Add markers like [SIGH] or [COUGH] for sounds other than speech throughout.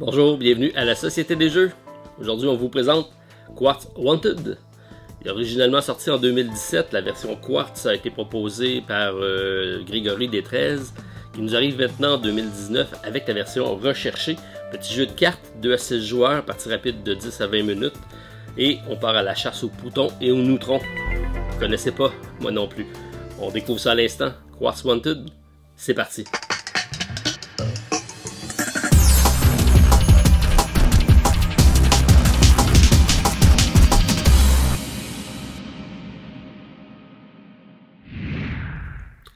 Bonjour, bienvenue à la Société des Jeux. Aujourd'hui, on vous présente Quartz Wanted. Il originalement sorti en 2017, la version Quartz a été proposée par euh, Grégory Grégory 13 qui nous arrive maintenant en 2019 avec la version recherchée. Petit jeu de cartes, 2 à 6 joueurs, partie rapide de 10 à 20 minutes. Et on part à la chasse aux poutons et aux neutrons. Vous connaissez pas, moi non plus. On découvre ça à l'instant. Quartz Wanted, c'est parti.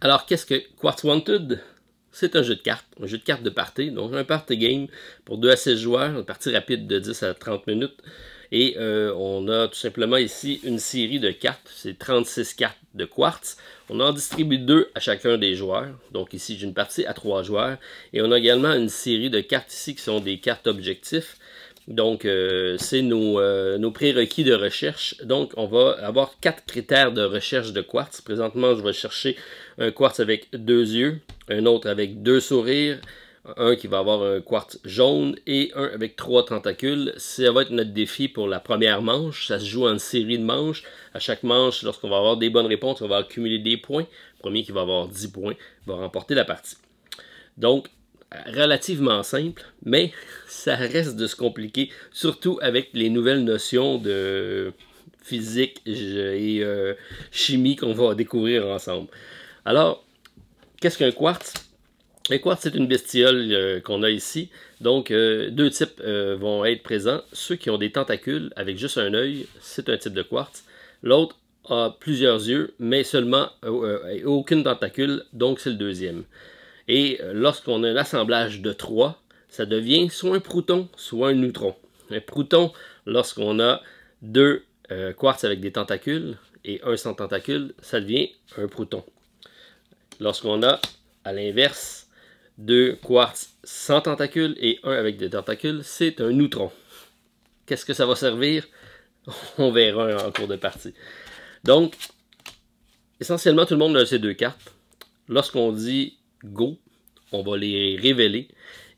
Alors, qu'est-ce que Quartz Wanted C'est un jeu de cartes, un jeu de cartes de partie, donc un party game pour 2 à 16 joueurs, une partie rapide de 10 à 30 minutes. Et euh, on a tout simplement ici une série de cartes, c'est 36 cartes de quartz. On en distribue deux à chacun des joueurs. Donc ici, j'ai une partie à trois joueurs. Et on a également une série de cartes ici qui sont des cartes objectifs. Donc, euh, c'est nos, euh, nos prérequis de recherche. Donc, on va avoir quatre critères de recherche de quartz. Présentement, je vais chercher un quartz avec deux yeux, un autre avec deux sourires, un qui va avoir un quartz jaune et un avec trois tentacules. Ça va être notre défi pour la première manche. Ça se joue en série de manches. À chaque manche, lorsqu'on va avoir des bonnes réponses, on va accumuler des points. Le premier qui va avoir 10 points va remporter la partie. Donc, relativement simple, mais ça reste de se compliquer, surtout avec les nouvelles notions de physique et euh, chimie qu'on va découvrir ensemble. Alors, qu'est-ce qu'un quartz Un quartz, c'est une bestiole euh, qu'on a ici. Donc, euh, deux types vont être présents. Ceux qui ont des tentacules avec juste un œil, c'est un type de quartz. L'autre a plusieurs yeux, mais seulement aucune tentacule, donc c'est le deuxième. Et euh, lorsqu'on a un assemblage de trois, ça devient soit un proton, soit un neutron. Un proton lorsqu'on a deux euh, quartz avec des tentacules et un sans tentacules, ça devient un proton. Lorsqu'on a, à l'inverse, deux quartz sans tentacules et un avec des tentacules, c'est un neutron. Qu'est-ce que ça va servir? [LAUGHS] On verra en cours de partie. Donc, essentiellement, tout le monde a ces deux cartes. Lorsqu'on dit Go. On va les révéler.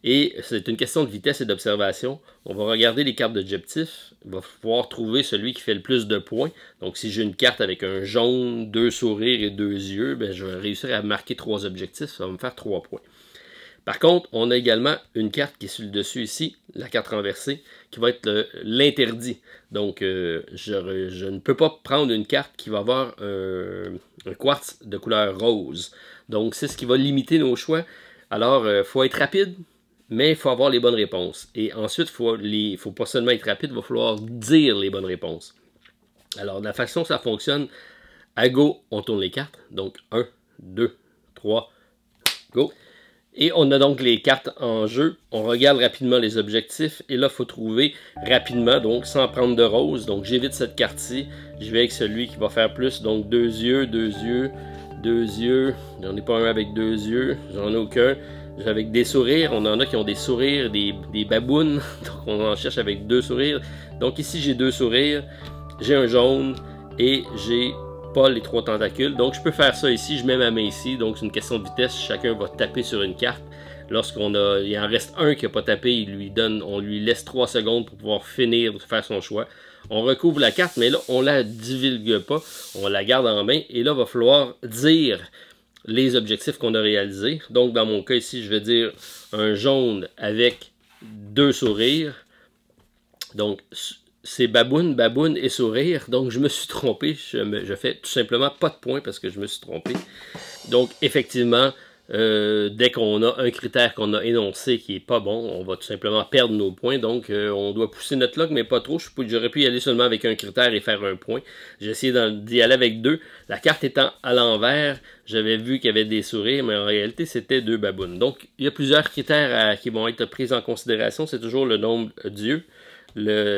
Et c'est une question de vitesse et d'observation. On va regarder les cartes d'objectifs. On va pouvoir trouver celui qui fait le plus de points. Donc, si j'ai une carte avec un jaune, deux sourires et deux yeux, ben je vais réussir à marquer trois objectifs. Ça va me faire trois points. Par contre, on a également une carte qui est sur le dessus ici, la carte renversée, qui va être l'interdit. Donc, euh, je, ne peux pas prendre une carte qui va avoir un quartz de couleur rose. Donc, c'est ce qui va limiter nos choix. Alors, il euh, faut être rapide, mais il faut avoir les bonnes réponses. Et ensuite, il ne faut pas seulement être rapide, il va falloir dire les bonnes réponses. Alors, de la façon dont ça fonctionne, à go, on tourne les cartes. Donc, 1, 2, 3, go. Et on a donc les cartes en jeu. On regarde rapidement les objectifs. Et là, faut trouver rapidement, donc sans prendre de rose. Donc j'évite cette carte-ci. Je vais avec celui qui va faire plus. Donc deux yeux, deux yeux, deux yeux. J'en ai pas un avec deux yeux. J'en ai aucun. Avec des sourires, on en a qui ont des sourires, des, des babounes. [LAUGHS] Donc on en cherche avec deux sourires. Donc ici, j'ai deux sourires. J'ai un jaune et j'ai les trois tentacules. Donc je peux faire ça ici, je mets ma main ici, donc c'est une question de vitesse, chacun va taper sur une carte. Lorsqu'on a, il en reste un qui n'a pas tapé, il lui donne, on lui laisse trois secondes pour pouvoir finir de faire son choix. On recouvre la carte, mais là, on la divulgue pas, on la garde en main, et là, va falloir dire les objectifs qu'on a réalisés. Donc, dans mon cas ici, je vais dire un jaune avec deux sourires. Donc, c'est baboune, baboune et sourire. Donc, je me suis trompé. Je, fais tout simplement pas de points, parce que je me suis trompé. Donc, effectivement, euh, dès qu'on a un critère qu'on a énoncé qui est pas bon, on va tout simplement perdre nos points. Donc, euh, on doit pousser notre log, mais pas trop. J'aurais pu y aller seulement avec un critère et faire un point. J'ai essayé d'y aller avec deux. La carte étant à l'envers, j'avais vu qu'il y avait des sourires, mais en réalité, c'était deux babounes. Donc, il y a plusieurs critères qui vont être pris en considération. C'est toujours le nombre d'yeux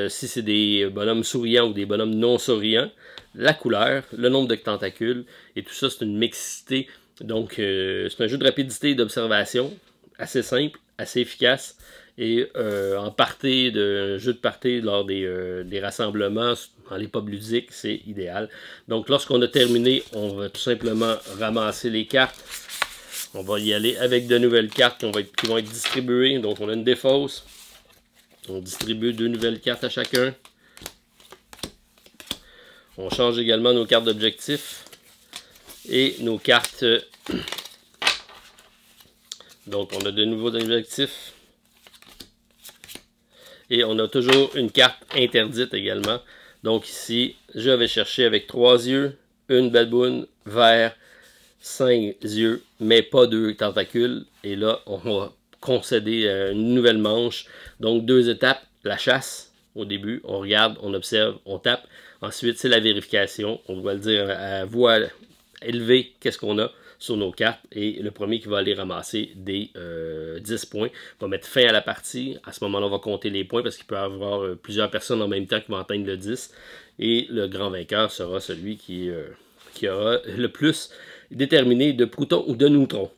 si c'est des bonhommes souriants ou des bonhommes non souriants, la couleur, le nombre de tentacules, et tout ça, c'est une mixité. Donc, euh, c'est un jeu de rapidité et d'observation, assez simple, assez efficace, et euh, en partie de jeu de partie lors euh, des, rassemblements dans les pubs ludiques, c'est idéal. Donc, lorsqu'on a terminé, on va tout simplement ramasser les cartes. On va y aller avec de nouvelles cartes qui qui vont être distribuées. Donc, on a une défausse. On distribue deux nouvelles cartes à chacun. On change également nos cartes d'objectifs et nos cartes. Euh, donc, on a de nouveaux objectifs. Et on a toujours une carte interdite également. Donc ici, je vais chercher avec trois yeux, une baboune, vert, cinq yeux, mais pas deux tentacules. Et là, on va concéder euh, une nouvelle manche. Donc deux étapes, la chasse au début, on regarde, on observe, on tape. Ensuite, c'est la vérification. On doit le dire à voix élevée, qu'est-ce qu'on a sur nos cartes. Et le premier qui va aller ramasser des 10 euh, points va mettre fin à la partie. À ce moment-là, on va compter les points parce qu'il peut y avoir euh, plusieurs personnes en même temps qui vont atteindre le 10. Et le grand vainqueur sera celui qui, qui aura le plus déterminé de Prouton ou de Neutron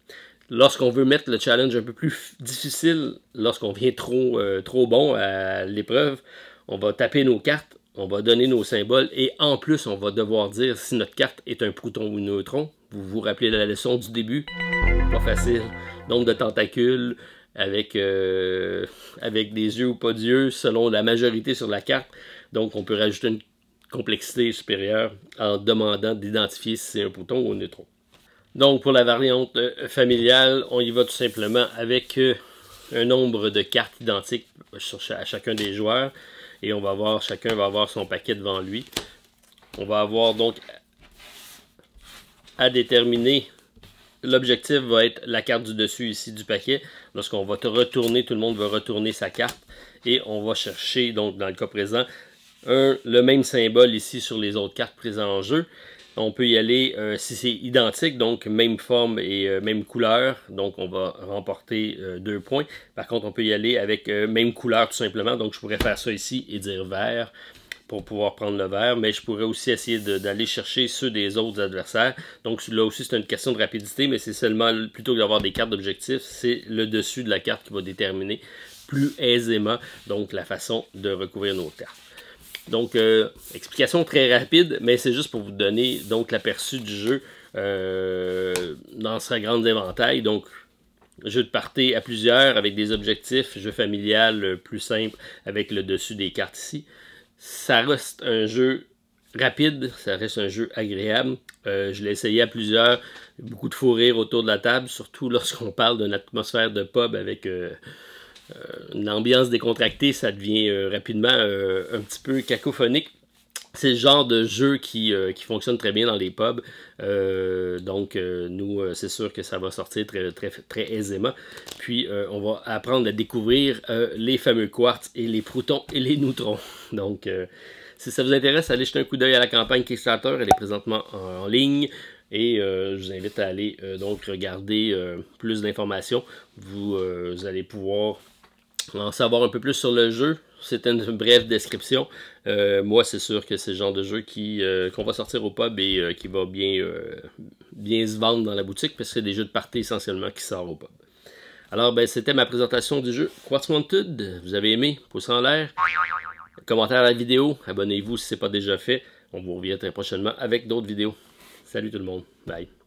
lorsqu'on veut mettre le challenge un peu plus difficile, lorsqu'on vient trop, euh, trop bon à l'épreuve, on va taper nos cartes, on va donner nos symboles et en plus, on va devoir dire si notre carte est un proton ou un neutron. Vous vous rappelez la leçon du début Pas facile. Nombre de tentacules avec, euh, avec des yeux ou pas d'yeux selon la majorité sur la carte. Donc, on peut rajouter une complexité supérieure en demandant d'identifier si c'est un proton ou un neutron. Donc, pour la variante euh, familiale, on y va tout simplement avec euh, un nombre de cartes identiques euh, à chacun des joueurs. Et on va voir, chacun va avoir son paquet devant lui. On va avoir donc à déterminer L'objectif va être la carte du dessus ici du paquet. Lorsqu'on va te retourner, tout le monde va retourner sa carte. Et on va chercher, donc dans le cas présent, le même symbole ici sur les autres cartes présentes en jeu. On peut y aller euh, si c'est identique, donc même forme et euh, même couleur. Donc on va remporter euh, deux points. Par contre, on peut y aller avec même couleur tout simplement. Donc je pourrais faire ça ici et dire vert pour pouvoir prendre le vert. Mais je pourrais aussi essayer d'aller chercher ceux des autres adversaires. Donc là aussi, c'est une question de rapidité, mais c'est seulement, plutôt que d'avoir des cartes d'objectifs, c'est le dessus de la carte qui va déterminer plus aisément donc la façon de recouvrir nos cartes. Donc, euh, explication très rapide, mais c'est juste pour vous donner donc l'aperçu du jeu euh, dans sa grande éventail. Donc, jeu de party à plusieurs avec des objectifs, jeu familial euh, plus simple avec le dessus des cartes ici. Ça reste un jeu rapide, ça reste un jeu agréable. je l'ai essayé à plusieurs, beaucoup de fourrir rires autour de la table, surtout [LAUGHS] lorsqu'on parle d'une atmosphère de pub avec euh, une ambiance décontractée, ça devient euh, rapidement euh, un petit peu cacophonique c'est le genre de jeu qui, fonctionne très bien dans les pubs. donc, nous, c'est sûr que ça va sortir très, très, très aisément. Puis, on va apprendre à découvrir les fameux quartz et les proutons et les neutrons. [LAUGHS] Donc, si ça vous intéresse, allez jeter un coup d'œil à la campagne Kickstarter. Elle est présentement en, ligne. Et je vous invite à aller donc regarder plus d'informations. vous allez pouvoir en savoir un peu plus sur le jeu, C'est une brève description. Euh, moi, c'est sûr que c'est le genre de jeu qui euh, qu'on va sortir au pub et euh, qui va bien, bien se vendre dans la boutique parce que c'est des jeux de partie essentiellement qui sortent au pub. Alors, ben, c'était ma présentation du jeu Quartz Wanted. Vous avez aimé? Pouce en l'air. Commentaire à la vidéo. Abonnez-vous si ce n'est pas déjà fait. On vous revient très prochainement avec d'autres vidéos. Salut tout le monde. Bye.